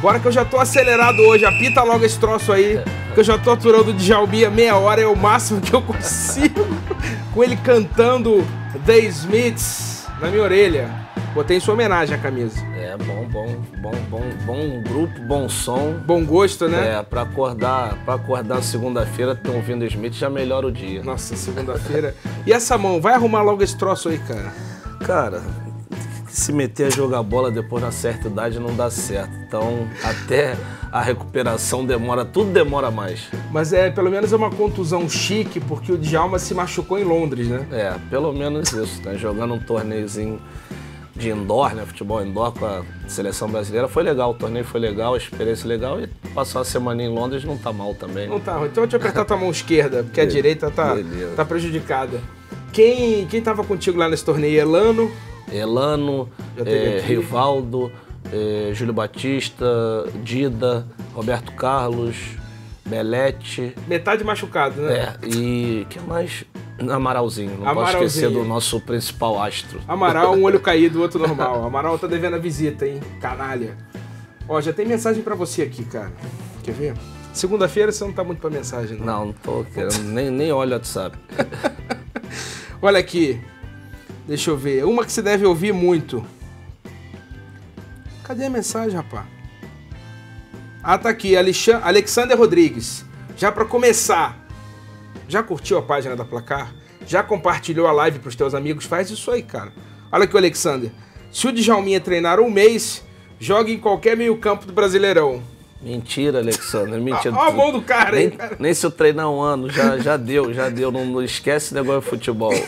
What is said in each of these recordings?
Bora que eu já tô acelerado hoje, apita logo esse troço aí, que eu já tô aturando de Djalbinha meia hora, é o máximo que eu consigo. Com ele cantando The Smiths na minha orelha. Botei em sua homenagem a camisa. É, bom, bom, bom, bom, bom grupo, bom som. Bom gosto, né? É, pra acordar, pra acordar segunda-feira, tão ouvindo Smith, já melhora o dia. Nossa, segunda-feira. e essa mão, vai arrumar logo esse troço aí, cara. Cara, se meter a jogar bola depois na certa idade não dá certo. Então, até a recuperação demora, tudo demora mais. Mas é, pelo menos é uma contusão chique, porque o Djalma se machucou em Londres, né? É, pelo menos isso, né? Jogando um torneiozinho de indoor, né? Futebol indoor com a seleção brasileira. Foi legal, o torneio foi legal, a experiência legal. E passar a semana em Londres não tá mal também. Né? Não tá, então eu te apertar tua mão esquerda, porque a direita tá, tá prejudicada. Quem, quem tava contigo lá nesse torneio? Elano? Elano, é, Rivaldo, é, Júlio Batista, Dida, Roberto Carlos, Belete. Metade machucado, né? É, e que mais? Amaralzinho, não Amaralzinho. posso esquecer do nosso principal astro. Amaral, um olho caído, outro normal. Amaral tá devendo a visita, hein? Canalha. Ó, já tem mensagem para você aqui, cara. Quer ver? Segunda-feira você não tá muito pra mensagem, não? Não, não tô querendo, nem, nem olho o WhatsApp. Olha aqui, Deixa eu ver. Uma que se deve ouvir muito. Cadê a mensagem, rapaz? Ah, tá aqui. Alexander Rodrigues. Já para começar, já curtiu a página da Placar? Já compartilhou a live pros teus amigos? Faz isso aí, cara. Olha aqui o Alexander. Se o Djalminha treinar um mês, joga em qualquer meio campo do Brasileirão. Mentira, Alexandre, mentira. Olha a mão do cara, hein, cara. Nem se eu treinar um ano, já, já deu, já deu. Não, não esquece negócio de futebol.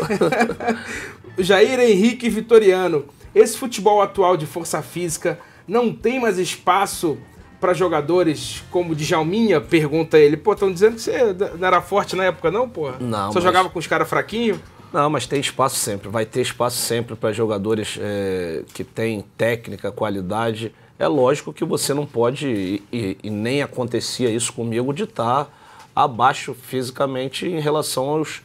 Jair Henrique Vitoriano. Esse futebol atual de força física não tem mais espaço para jogadores como Djalminha? Pergunta ele. Pô, estão dizendo que você não era forte na época, não, porra? Não. Só mas... jogava com os caras fraquinhos? Não, mas tem espaço sempre. Vai ter espaço sempre para jogadores é, que têm técnica, qualidade. É lógico que você não pode, e, e, e nem acontecia isso comigo, de estar abaixo fisicamente em relação aos,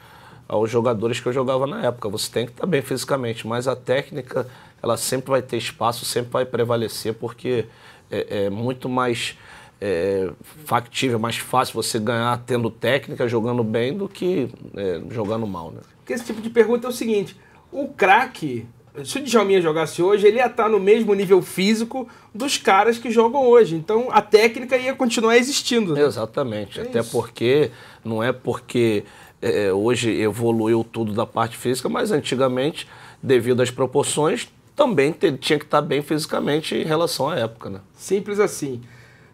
aos jogadores que eu jogava na época. Você tem que estar bem fisicamente, mas a técnica ela sempre vai ter espaço, sempre vai prevalecer, porque é, é muito mais é, factível, mais fácil você ganhar tendo técnica, jogando bem, do que é, jogando mal. Né? Porque esse tipo de pergunta é o seguinte: o craque, se o Djalminha jogasse hoje, ele ia estar no mesmo nível físico dos caras que jogam hoje. Então a técnica ia continuar existindo. Né? Exatamente. É Até isso. porque não é porque é, é, hoje evoluiu tudo da parte física, mas antigamente, devido às proporções, também te, tinha que estar bem fisicamente em relação à época. Né? Simples assim.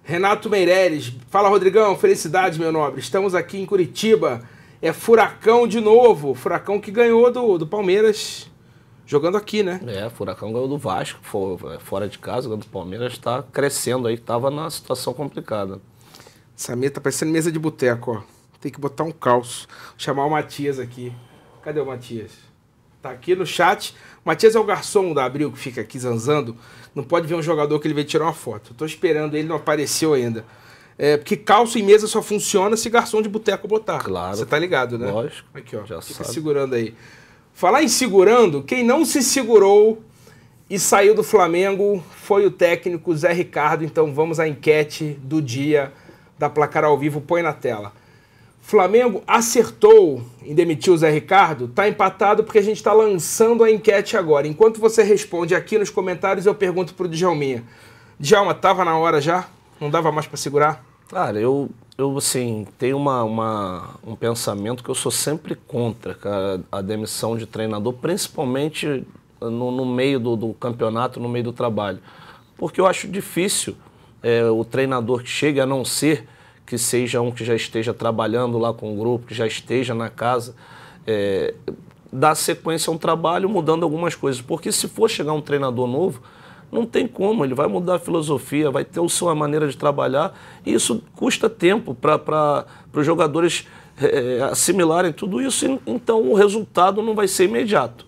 Renato Meireles, fala Rodrigão, felicidades, meu nobre. Estamos aqui em Curitiba. É Furacão de novo. Furacão que ganhou do, do Palmeiras jogando aqui, né? É, Furacão ganhou do Vasco, é, fora de casa, ganhou do Palmeiras, está crescendo aí, estava na situação complicada. Samir tá parecendo mesa de boteco, ó. Tem que botar um calço. Vou chamar o Matias aqui. Cadê o Matias? Tá aqui no chat. Matias é o garçom da Abril que fica aqui zanzando. Não pode ver um jogador que ele veio tirar uma foto. Estou tô esperando ele, não apareceu ainda. É, porque calço e mesa só funciona se garçom de boteco botar. Claro. Você tá ligado, né? Lógico. Aqui, ó. Já fica sabe. segurando aí. Falar em segurando, quem não se segurou e saiu do Flamengo foi o técnico Zé Ricardo. Então vamos à enquete do dia da Placar ao Vivo. Põe na tela. Flamengo acertou em demitir o Zé Ricardo? Tá empatado porque a gente está lançando a enquete agora. Enquanto você responde aqui nos comentários, eu pergunto pro Djalminha. Djalma, tava na hora já? Não dava mais para segurar? Cara, eu, eu assim, tenho uma, uma, um pensamento que eu sou sempre contra cara, a demissão de treinador, principalmente no, no meio do, do, campeonato, no meio do trabalho. Porque eu acho difícil é, o treinador que chega, a não ser que seja um que já esteja trabalhando lá com o grupo, que já esteja na casa, é, dar sequência a um trabalho mudando algumas coisas. Porque se for chegar um treinador novo, não tem como, ele vai mudar a filosofia, vai ter a sua maneira de trabalhar, e isso custa tempo para os jogadores é, assimilarem tudo isso, e, então o resultado não vai ser imediato.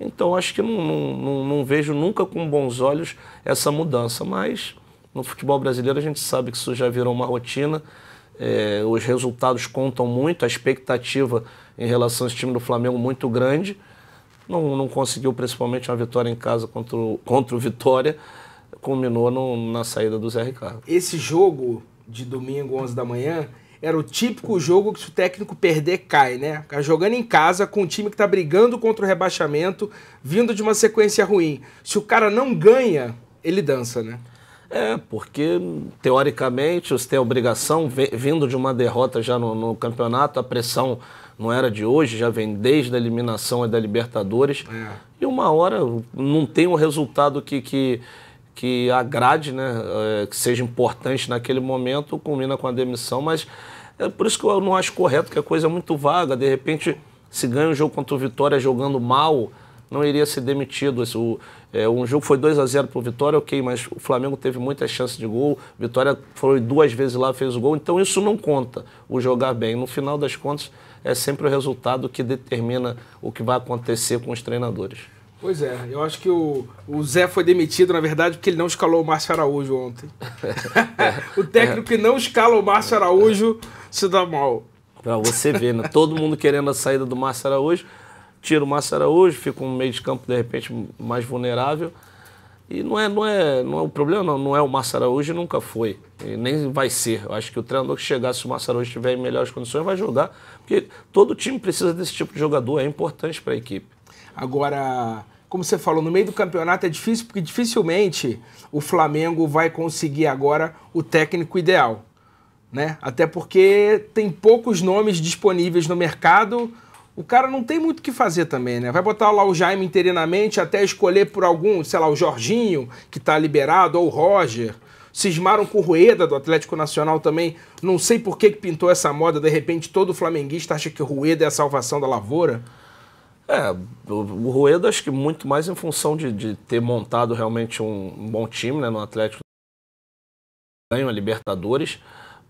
Então acho que não, não, não, não vejo nunca com bons olhos essa mudança, mas no futebol brasileiro, a gente sabe que isso já virou uma rotina. É, os resultados contam muito, a expectativa em relação a esse time do Flamengo muito grande. Não, não conseguiu, principalmente, uma vitória em casa contra o, contra o Vitória. Culminou no, na saída do Zé Ricardo. Esse jogo de domingo, 11 da manhã, era o típico jogo que se o técnico perder, cai, né? jogando em casa com um time que está brigando contra o rebaixamento, vindo de uma sequência ruim. Se o cara não ganha, ele dança, né? É, porque teoricamente você tem a obrigação, vindo de uma derrota já no, no, campeonato, a pressão não era de hoje, já vem desde a eliminação e da Libertadores. É. E uma hora não tem um resultado que, que, que agrade, né? É, que seja importante naquele momento, combina com a demissão, mas é por isso que eu não acho correto que a coisa é muito vaga. De repente, se ganha um jogo contra o Vitória jogando mal não iria ser demitido. O, é, um jogo foi 2 a 0 para o Vitória, ok, mas o Flamengo teve muitas chances de gol. Vitória foi duas vezes lá, fez o gol. Então isso não conta, o jogar bem. No final das contas, é sempre o resultado que determina o que vai acontecer com os treinadores. Pois é, eu acho que o, o Zé foi demitido, na verdade, porque ele não escalou o Márcio Araújo ontem. o técnico que não escala o Márcio Araújo se dá mal. Para você ver, né? Todo mundo querendo a saída do Márcio Araújo tira o Márcio Araújo, fica um meio de campo, de repente, mais vulnerável. E não é, não é, não é o problema, não, não é o Márcio Araújo, nunca foi. E nem vai ser. Eu acho que o treinador que chegar, se o Márcio Araújo estiver em melhores condições, vai jogar. Porque todo time precisa desse tipo de jogador, é importante para a equipe. Agora, como você falou, no meio do campeonato é difícil, porque dificilmente o Flamengo vai conseguir agora o técnico ideal. Né? Até porque tem poucos nomes disponíveis no mercado o cara não tem muito o que fazer também, né? Vai botar lá o Jaime interinamente até escolher por algum, sei lá, o Jorginho, que está liberado, ou o Roger. Cismaram com o Rueda do Atlético Nacional também. Não sei por que, que pintou essa moda. De repente, todo flamenguista acha que o Rueda é a salvação da lavoura. É, o Rueda acho que muito mais em função de, de ter montado realmente um, bom time né, no Atlético. Ganho a Libertadores.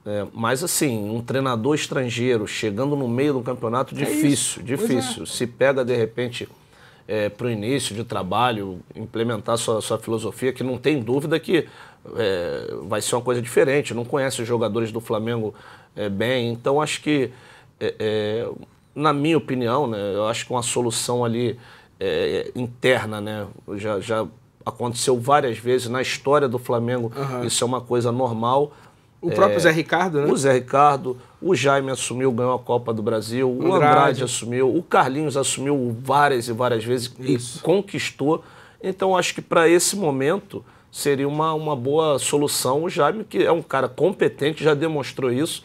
É, mas assim, um treinador estrangeiro chegando no meio do campeonato, é difícil, isso. difícil. É. Se pega de repente é, para o início de trabalho, implementar sua, sua filosofia, que não tem dúvida que é, vai ser uma coisa diferente. Não conhece os jogadores do Flamengo é, bem, então acho que, na minha opinião, né, eu acho que uma solução ali interna, né, já, já aconteceu várias vezes na história do Flamengo, uhum. isso é uma coisa normal. O próprio é, Zé Ricardo, né? O Zé Ricardo, o Jaime assumiu, ganhou a Copa do Brasil, Andrade. o Andrade assumiu, o Carlinhos assumiu várias e várias vezes Isso. e conquistou. Então, acho que para esse momento seria uma, uma boa solução. O Jaime, que é um cara competente, já demonstrou isso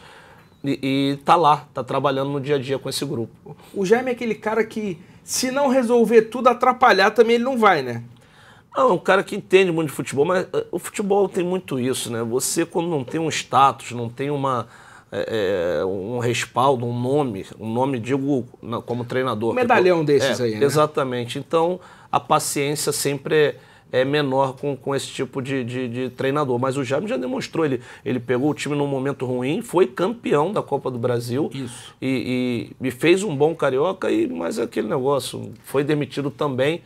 e, está lá, está trabalhando no dia a dia com esse grupo. O Jaime é aquele cara que, se não resolver tudo, atrapalhar também ele não vai, né? Ah, é um cara que entende muito de futebol, mas eh, o futebol tem muito isso, né? Você, quando não tem um status, não tem uma, é, um respaldo, um nome, um nome, digo, como treinador. Medalhão é, desses é, aí, né? Exatamente. Então, a paciência sempre é, é menor com, com esse tipo de, de, de, treinador. Mas o Jaime já demonstrou, ele, ele pegou o time num momento ruim, foi campeão da Copa do Brasil. Isso. E, e, e fez um bom carioca, e, mas é aquele negócio, foi demitido também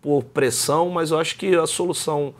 por pressão, mas eu acho que a solução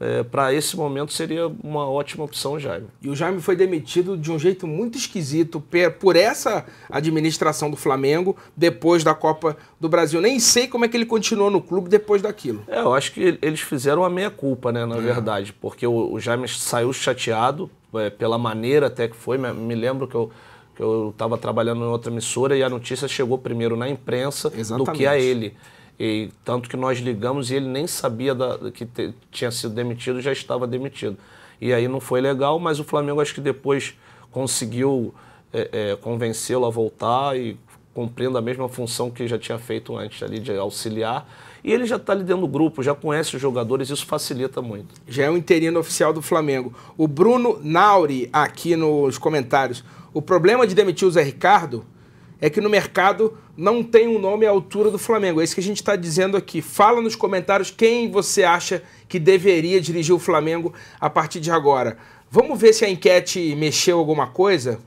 é, para esse momento seria uma ótima opção Jaime. E o Jaime foi demitido de um jeito muito esquisito por essa administração do Flamengo depois da Copa do Brasil. Nem sei como é que ele continuou no clube depois daquilo. É, eu acho que eles fizeram a meia-culpa, né, na é. verdade, porque o, o, Jaime saiu chateado é, pela maneira até que foi. Me, me lembro que eu que eu estava trabalhando em outra emissora e a notícia chegou primeiro na imprensa Exatamente. do que a ele. E tanto que nós ligamos e ele nem sabia da, que te, tinha sido demitido, já estava demitido. E aí não foi legal, mas o Flamengo acho que depois conseguiu é, é, convencê-lo a voltar e cumprindo a mesma função que já tinha feito antes ali de auxiliar. E ele já está ali dentro do grupo, já conhece os jogadores, isso facilita muito. Já é um interino oficial do Flamengo. O Bruno Nauri, aqui nos comentários. O problema de demitir o Zé Ricardo é que no mercado não tem um nome à altura do Flamengo. É isso que a gente está dizendo aqui. Fala nos comentários quem você acha que deveria dirigir o Flamengo a partir de agora. Vamos ver se a enquete mexeu alguma coisa?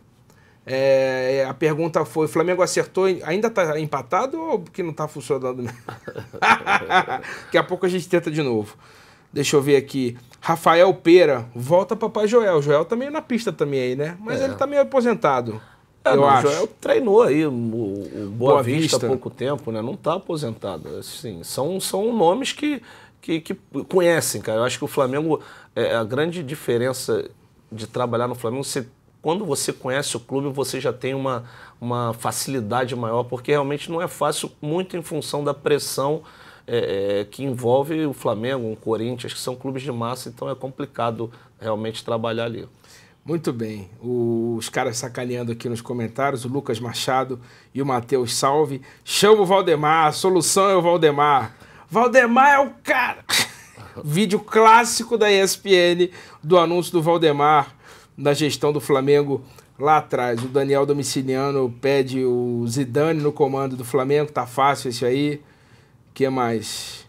É, a pergunta foi: o Flamengo acertou, ainda está empatado ou que não está funcionando? Daqui a pouco a gente tenta de novo. Deixa eu ver aqui. Rafael Pera, volta para Papai Joel. Joel está meio na pista também aí, né? Mas é. ele está meio aposentado. É, eu acho. O Joel treinou aí o, o Boa, Boa Vista, Vista há pouco tempo, né? Não está aposentado. Assim, são, são nomes que, que, que, conhecem, cara. Eu acho que o Flamengo, é, a grande diferença de trabalhar no Flamengo, você, quando você conhece o clube, você já tem uma, uma facilidade maior, porque realmente não é fácil, muito em função da pressão é, é, que envolve o Flamengo, o Corinthians, que são clubes de massa, então é complicado realmente trabalhar ali. Muito bem. os caras sacaneando aqui nos comentários, o Lucas Machado e o Matheus Salve. Chama o Valdemar, a solução é o Valdemar. Valdemar é o cara! Vídeo clássico da ESPN do anúncio do Valdemar na gestão do Flamengo lá atrás. O Daniel Domiciliano pede o Zidane no comando do Flamengo, tá fácil esse aí. que mais?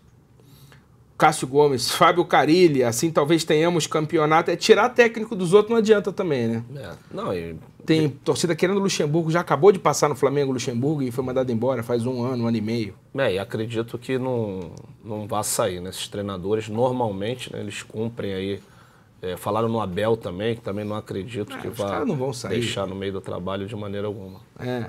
Cássio Gomes, Fábio Carilli, assim talvez tenhamos campeonato. É tirar técnico dos outros não adianta também, né? É, não, eu... Tem torcida querendo Luxemburgo, já acabou de passar no Flamengo Luxemburgo e foi mandado embora faz um ano, um ano e meio. É, e acredito que não, não vá sair, né? Esses treinadores normalmente né, eles cumprem aí. É, falaram no Abel também, que também não acredito é, que vá deixar no meio do trabalho de maneira alguma. É.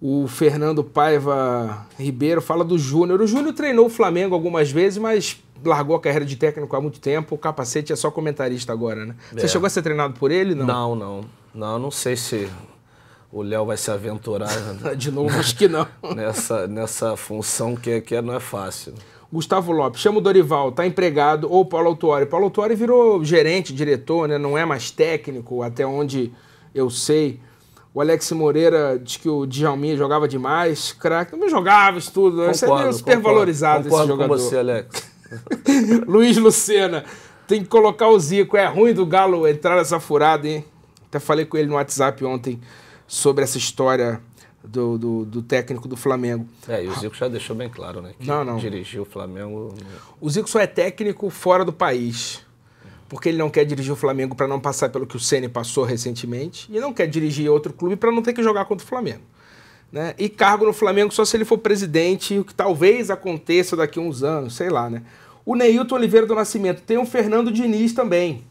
O Fernando Paiva Ribeiro fala do Júnior. O Júnior treinou o Flamengo algumas vezes, mas largou a carreira de técnico há muito tempo. O capacete é só comentarista agora, né? É. Você chegou a ser treinado por ele? Não, não. Não, não, não sei se o Léo vai se aventurar. de novo, acho que não. nessa, nessa função que, que não é fácil. Gustavo Lopes, chama o Dorival, tá empregado, ou Paulo Autuori. Paulo Autuori virou gerente, diretor, né? Não é mais técnico, até onde eu sei. O Alex Moreira diz que o Djalminha jogava demais, craque. Não jogava isso tudo. É concordo, você é super valorizado esse jogador. Concordo com você, Alex. Luiz Lucena. Tem que colocar o Zico. É ruim do Galo entrar nessa furada, hein? Até falei com ele no WhatsApp ontem sobre essa história do, do, do, técnico do Flamengo. É, e o Zico já deixou bem claro, né? Que não, não. dirigiu o Flamengo. O Zico só é técnico fora do país porque ele não quer dirigir o Flamengo para não passar pelo que o Ceni passou recentemente e não quer dirigir outro clube para não ter que jogar contra o Flamengo. Né? E cargo no Flamengo só se ele for presidente, o que talvez aconteça daqui a uns anos, sei lá, né? O Neilton Oliveira do Nascimento tem um Fernando Diniz também.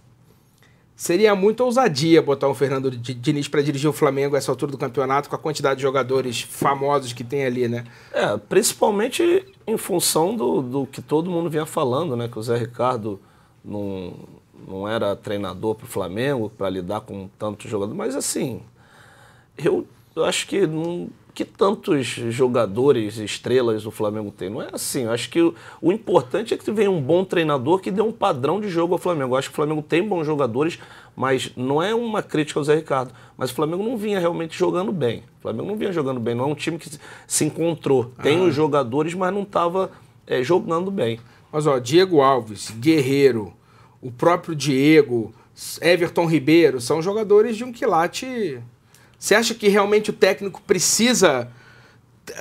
Seria muita ousadia botar um Fernando Diniz para dirigir o Flamengo a essa altura do campeonato com a quantidade de jogadores famosos que tem ali, né? É, principalmente em função do, do que todo mundo vinha falando, né? Que o Zé Ricardo não, não era treinador para o Flamengo para lidar com tantos jogadores, mas assim, eu, eu acho que não, que tantos jogadores, estrelas o Flamengo tem. Não é assim. Eu acho que o, o, importante é que venha um bom treinador que dê um padrão de jogo ao Flamengo. Eu acho que o Flamengo tem bons jogadores, mas não é uma crítica ao Zé Ricardo. Mas o Flamengo não vinha realmente jogando bem. O Flamengo não vinha jogando bem. Não é um time que se encontrou. Tem ah. os jogadores, mas não estava é, jogando bem. Mas, ó, Diego Alves, Guerreiro, o próprio Diego, Everton Ribeiro, são jogadores de um quilate. Você acha que realmente o técnico precisa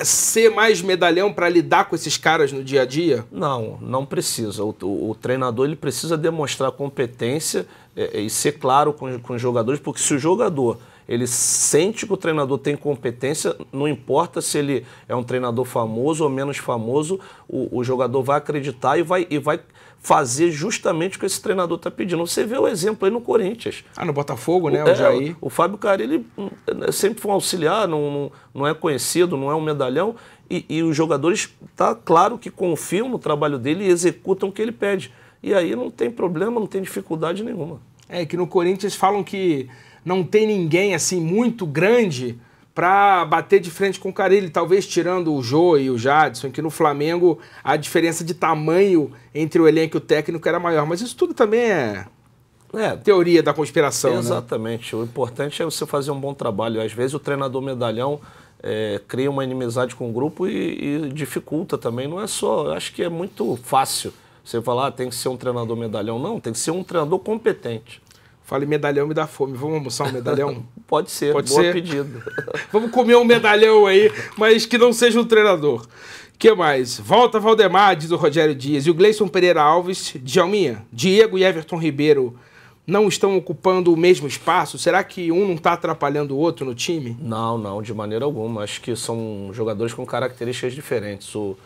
ser mais medalhão para lidar com esses caras no dia a dia? Não, não precisa. O, o, o treinador ele precisa demonstrar competência é, é, e ser claro com, com os jogadores, porque se o jogador ele sente que o treinador tem competência, não importa se ele é um treinador famoso ou menos famoso, o, o jogador vai acreditar e vai, e vai fazer justamente o que esse treinador está pedindo. Você vê o exemplo aí no Corinthians. Ah, no Botafogo, né? O, é, Jair. O, Fábio Carille hum, é, sempre foi um auxiliar, não, não, não é conhecido, não é um medalhão. E, e, os jogadores, tá claro que confiam no trabalho dele e executam o que ele pede. E aí não tem problema, não tem dificuldade nenhuma. É que no Corinthians falam que não tem ninguém assim muito grande para bater de frente com o Carilli, talvez tirando o Jô e o Jadson, que no Flamengo a diferença de tamanho entre o elenco e o técnico era maior. Mas isso tudo também é, é teoria da conspiração. Né? Exatamente. Né? O importante é você fazer um bom trabalho. Às vezes o treinador medalhão é, cria uma inimizade com o grupo e, e dificulta também. Não é só. acho que é muito fácil você falar ah, tem que ser um treinador medalhão. Não, tem que ser um treinador competente. Falei, medalhão me dá fome. Vamos almoçar um medalhão? Pode ser, Pode boa ser? pedido. Vamos comer um medalhão aí, mas que não seja um treinador. que mais? Volta Valdemar, diz o Rogério Dias. E o Gleison Pereira Alves, Djalminha, Diego e Everton Ribeiro não estão ocupando o mesmo espaço? Será que um não está atrapalhando o outro no time? Não, não, de maneira alguma. Acho que são jogadores com características diferentes. O,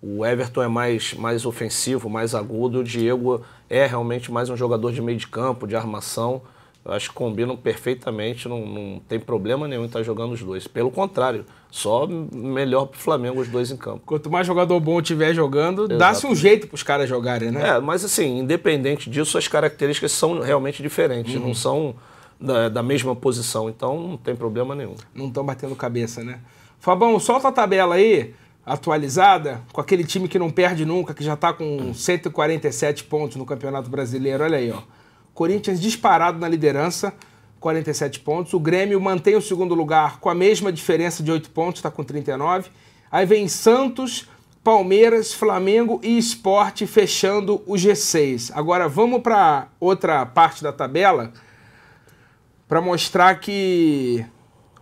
o Everton é mais, mais ofensivo, mais agudo. O Diego é realmente mais um jogador de meio de campo, de armação. Eu acho que combinam perfeitamente, não, não tem problema nenhum em estar tá jogando os dois. Pelo contrário, só melhor para o Flamengo os dois em campo. Quanto mais jogador bom tiver jogando, dá-se um jeito para os caras jogarem, né? É, mas assim, independente disso, as características são realmente diferentes, uhum. não são da, da mesma posição, então não tem problema nenhum. Não estão batendo cabeça, né? Fabão, solta a tabela aí atualizada, com aquele time que não perde nunca, que já está com 147 pontos no Campeonato Brasileiro. Olha aí, ó. Corinthians disparado na liderança, 47 pontos. O Grêmio mantém o segundo lugar com a mesma diferença de 8 pontos, está com 39. Aí vem Santos, Palmeiras, Flamengo e Esporte fechando o G6. Agora vamos para outra parte da tabela para mostrar que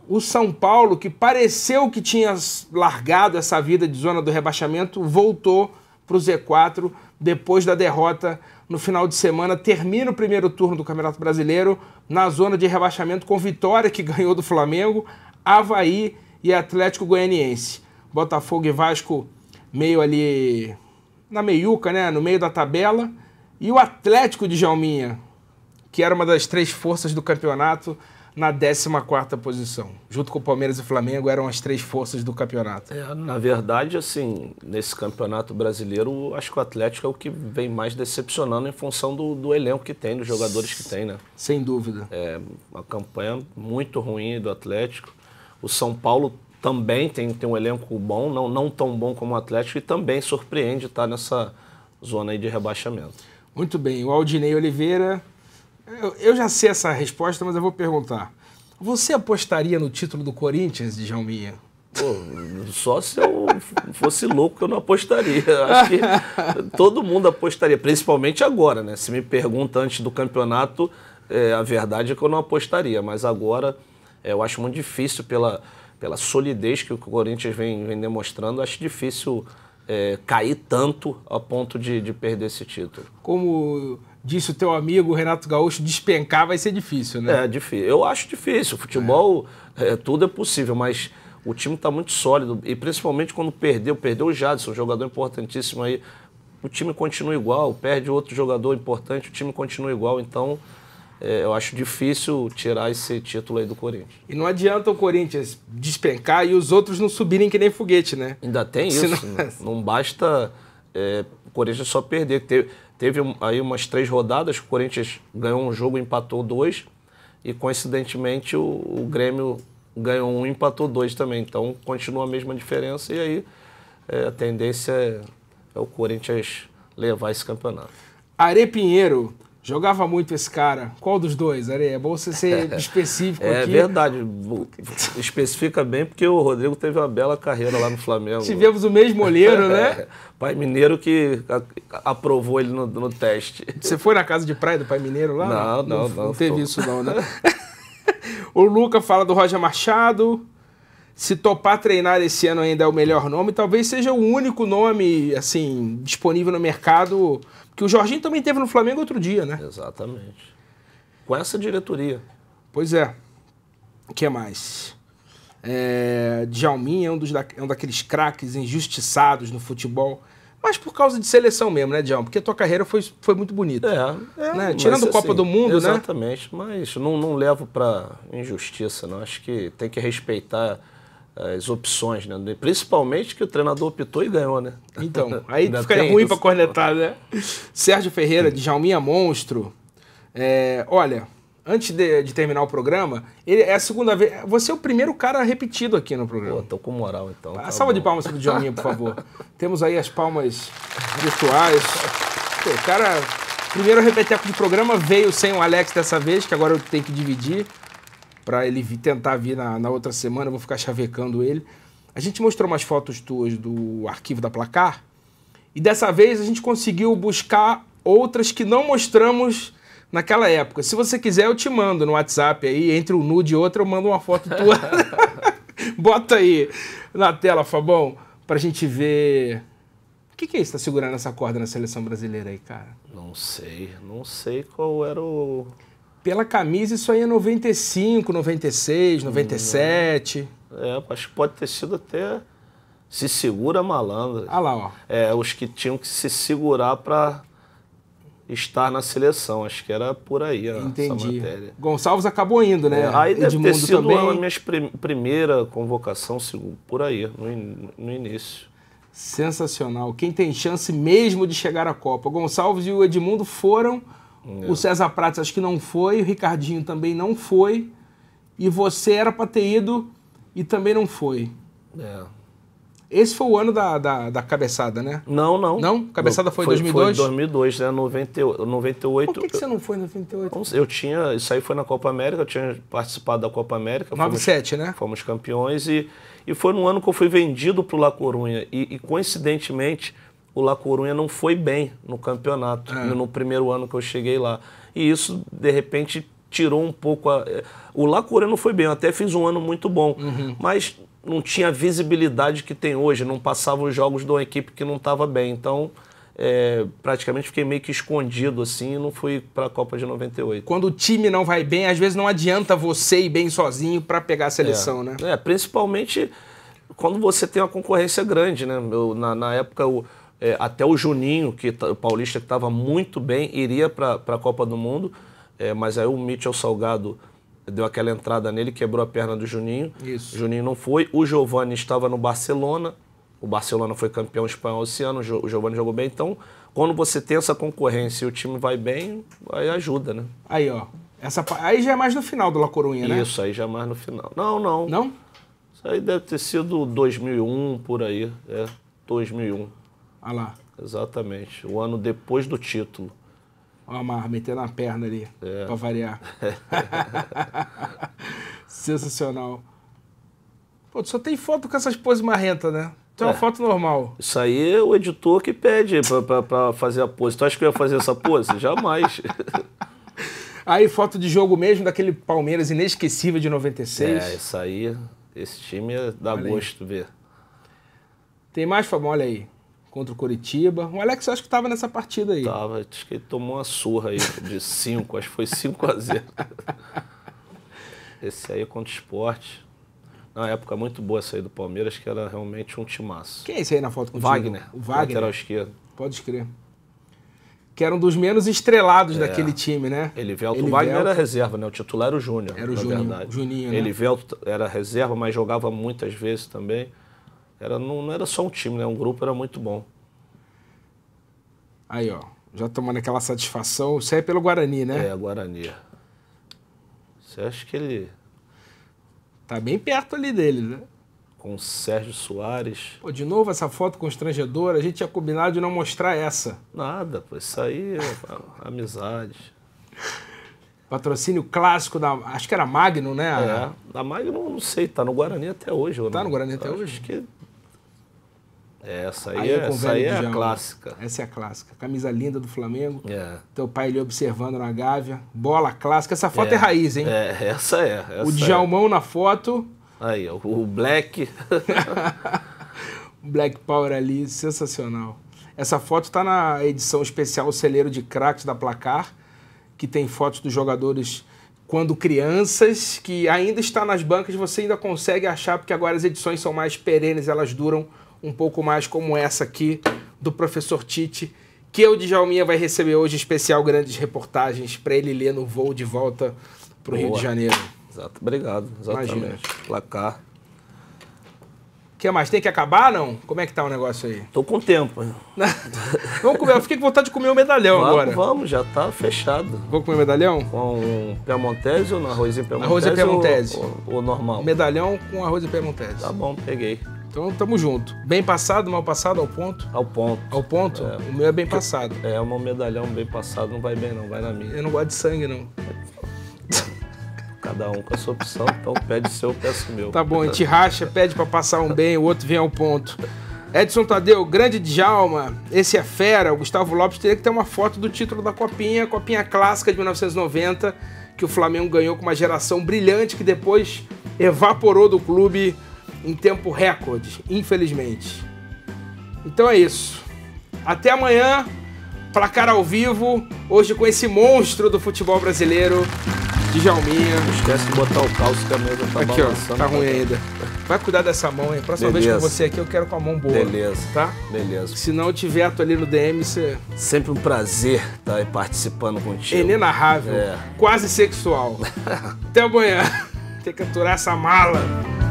o São Paulo, que pareceu que tinha largado essa vida de zona do rebaixamento, voltou para o Z4 depois da derrota no final de semana. Termina o primeiro turno do Campeonato Brasileiro na zona de rebaixamento com vitória que ganhou do Flamengo, Havaí e Atlético Goianiense. Botafogo e Vasco meio ali na meiuca, né? no meio da tabela. E o Atlético de Jalminha, que era uma das três forças do campeonato, na 14 posição. Junto com o Palmeiras e o Flamengo eram as três forças do campeonato. É, na verdade, assim, nesse campeonato brasileiro, acho que o Atlético é o que vem mais decepcionando em função do, do elenco que tem, dos jogadores que tem, né? Sem dúvida. É uma campanha muito ruim do Atlético. O São Paulo também tem, tem um elenco bom, não, não tão bom como o Atlético, e também surpreende estar nessa zona aí de rebaixamento. Muito bem, o Aldinei Oliveira eu, eu, já sei essa resposta, mas eu vou perguntar. Você apostaria no título do Corinthians, Djalminha? Pô, só se eu fosse louco que eu não apostaria. Acho que todo mundo apostaria, principalmente agora, né? Se me pergunta antes do campeonato, é, a verdade é que eu não apostaria, mas agora é, eu acho muito difícil pela, pela solidez que o Corinthians vem, vem demonstrando, acho difícil é, cair tanto a ponto de, de perder esse título. Como disse o teu amigo Renato Gaúcho, despencar vai ser difícil, né? É, difícil. Eu acho difícil. Futebol, é. É, tudo é possível, mas o time está muito sólido. E principalmente quando perdeu, perdeu o Jadson, um jogador importantíssimo aí. O time continua igual, perde outro jogador importante, o time continua igual. Então, é, eu acho difícil tirar esse título aí do Corinthians. E não adianta o Corinthians despencar e os outros não subirem que nem foguete, né? Ainda tem isso. Né? Não basta é, o Corinthians só perder. Teve, Teve aí umas três rodadas, o Corinthians ganhou um jogo, empatou dois, e coincidentemente o, o Grêmio ganhou um, empatou dois também. Então continua a mesma diferença e aí é, a tendência é, é o Corinthians levar esse campeonato. Are Pinheiro, Jogava muito esse cara. Qual dos dois, Areia? É bom você ser específico é, aqui. É verdade. Especifica bem, porque o Rodrigo teve uma bela carreira lá no Flamengo. Tivemos o mesmo olheiro, é. né? Pai Mineiro que aprovou ele no, no, teste. Você foi na casa de praia do Pai Mineiro lá? Não, não, não. Não, não, não teve tô... isso não, né? o Luca fala do Roger Machado se topar treinar esse ano ainda é o melhor nome, talvez seja o único nome assim disponível no mercado que o Jorginho também teve no Flamengo outro dia, né? Exatamente. Com essa diretoria. Pois é. O que mais? É, Djalmin é um, dos da, é um daqueles craques injustiçados no futebol. Mas por causa de seleção mesmo, né, Djalmin? Porque a tua carreira foi, foi muito bonita. É, é né? Tirando a Copa assim, do Mundo, exatamente, né? Exatamente, mas não, não levo para injustiça, não. Acho que tem que respeitar as opções, né? Principalmente que o treinador optou e ganhou, né? Então, aí ficaria ruim para cornetar, né? Sérgio Ferreira, de Jalminha é Monstro. É, olha, antes de, de, terminar o programa, ele, é a segunda vez. Você é o primeiro cara repetido aqui no programa. Pô, tô com moral então. A ah, tá salva bom. de palmas pro Jalminha, por favor. Temos aí as palmas virtuais. Pô, cara. Primeiro repeteco de programa veio sem o Alex dessa vez, que agora eu tenho que dividir para ele vir, tentar vir na, na, outra semana, eu vou ficar chavecando ele. A gente mostrou umas fotos tuas do arquivo da Placar e dessa vez a gente conseguiu buscar outras que não mostramos naquela época. Se você quiser, eu te mando no WhatsApp aí, entre um nude e outro, eu mando uma foto tua. Bota aí na tela, Fabão, a gente ver. O que, que é isso que tá segurando essa corda na seleção brasileira aí, cara? Não sei, não sei qual era o pela camisa, isso aí é 95, 96, 97. é, acho que pode ter sido até se segura malandro. Ah lá, ó. É, os que tinham que se segurar para estar na seleção. Acho que era por aí ó, Entendi. essa matéria. Gonçalves acabou indo, né? É, aí deve ter sido também. a minha primeira convocação, por aí, no, in no início. Sensacional. Quem tem chance mesmo de chegar à Copa? Gonçalves e o Edmundo foram o é. César Prates acho que não foi, o Ricardinho também não foi. E você era para ter ido e também não foi. É. Esse foi o ano da, da, da cabeçada, né? Não, não. Não? Cabeçada foi em 2002? Foi em 2002, né? 90, 98. Por que, que você não foi em 98? Eu, eu tinha... Isso aí foi na Copa América, eu tinha participado da Copa América. 97, né? Fomos campeões e, e foi no ano que eu fui vendido pro La Corunha. E, e coincidentemente o La Corunha não foi bem no campeonato, é. no primeiro ano que eu cheguei lá. E isso, de repente, tirou um pouco a... O La Corunha não foi bem, eu até fiz um ano muito bom, uhum. mas não tinha a visibilidade que tem hoje, não passava os jogos de uma equipe que não estava bem. Então, é, praticamente fiquei meio que escondido assim e não fui para a Copa de 98. Quando o time não vai bem, às vezes não adianta você ir bem sozinho para pegar a seleção, é. né? É, principalmente quando você tem uma concorrência grande, né? Eu, na, na época, o é, até o Juninho, que tá, o paulista que estava muito bem, iria para a Copa do Mundo, é, mas aí o Mitchell Salgado deu aquela entrada nele, quebrou a perna do Juninho. Isso. O Juninho não foi. O Giovani estava no Barcelona. O Barcelona foi campeão espanhol esse ano, o Giovani jogou bem. Então, quando você tem essa concorrência e o time vai bem, aí ajuda, né? Aí, ó. Essa, aí já é mais no final do La Coruña, né? Isso, aí já é mais no final. Não, não. Não? Isso aí deve ter sido 2001, por aí. É, 2001. Olha ah lá. Exatamente. O ano depois do título. a Mar, metendo a perna ali, é. para variar. Sensacional. Pô, tu só tem foto com essas poses marrentas né? Tu é uma foto normal. Isso aí é o editor que pede para fazer a pose. Tu acha que eu ia fazer essa pose? Jamais. aí, foto de jogo mesmo, daquele Palmeiras inesquecível de 96. É, isso aí, esse time é dá Olha gosto aí. ver. Tem mais, Fabão? Olha aí contra o Coritiba. O Alex acho que estava nessa partida aí. Tava, acho que ele tomou uma surra aí de 5, acho que foi 5 a 0. Esse aí é contra o esporte. Na época muito boa essa aí do Palmeiras, que era realmente um timaço. Quem é esse aí na foto o Wagner. O Wagner. Lateral esquerdo. Pode escrever. Que era um dos menos estrelados é. daquele time, né? Ele Elivelto. O Wagner era reserva, né? O titular era o Júnior. Era o Júnior. Verdade. Juninho, né? era reserva, mas jogava muitas vezes também. Era, não, não era só um time, né? Um grupo era muito bom. Aí, ó. Já tomando aquela satisfação. Isso aí é pelo Guarani, né? É, Guarani. É. Você acha que ele. Tá bem perto ali dele, né? Com o Sérgio Soares. Pô, de novo essa foto constrangedora. A gente tinha combinado de não mostrar essa. Nada, pô. Isso aí é amizade. Patrocínio clássico da. Acho que era Magno, né? É, da Magno não sei, tá no Guarani até hoje, ou Tá no Guarani até acho hoje? Acho que essa aí, aí é, essa aí é a clássica. Essa é a clássica. Camisa linda do Flamengo. É. Teu pai ali observando na gávea. Bola clássica. Essa foto é, é raiz, hein? É, essa é. Essa o é. Djalmão é. na foto. Aí, o, o Black. Black Power ali, sensacional. Essa foto está na edição especial Celeiro de cracks da Placar, que tem fotos dos jogadores quando crianças, que ainda está nas bancas, você ainda consegue achar, porque agora as edições são mais perenes, elas duram um pouco mais como essa aqui do professor Tite, que o Djalminha vai receber hoje especial grandes reportagens para ele ler no voo de volta para o Rio de Janeiro. Exato, obrigado. Exatamente. Imagina. Placar. O que mais? Tem que acabar, não? Como é que tá o negócio aí? Tô com tempo. vamos comer. Eu fiquei com vontade de comer o medalhão vamos, agora. Vamos, já tá fechado. Vou comer o medalhão? Com piemontese ou no arroz em piemontese? Arroz em piemontese. Ou, ou, ou normal? Medalhão com arroz em piemontese. Tá bom, peguei. Então tamo junto. Bem passado, mal passado, ao ponto? Ao ponto. Ao ponto? É. O meu é bem passado. É, o é meu medalhão bem passado não vai bem não, vai na minha. Eu não gosto de sangue, não. Cada um com a sua opção, então pede seu, peço meu. Tá bom, a gente racha, pede para passar um bem, o outro vem ao ponto. Edson Tadeu, grande Djalma, esse é fera. O Gustavo Lopes teria que ter uma foto do título da Copinha, Copinha Clássica de 1990, que o Flamengo ganhou com uma geração brilhante que depois evaporou do clube em tempo recorde, infelizmente. Então é isso. Até amanhã, placar ao vivo, hoje com esse monstro do futebol brasileiro, Djalminha. Não esquece de botar o calço que a mesa tá Aqui, ó, tá ruim ainda. Vai cuidar dessa mão, hein? Próxima Beleza. vez com você aqui, eu quero com a mão boa. Beleza. Tá? Beleza. Se não tiver, tô ali no DM, você... Sempre um prazer estar tá participando contigo. Inenarrável. É. Quase sexual. Até amanhã. Tem que aturar essa mala.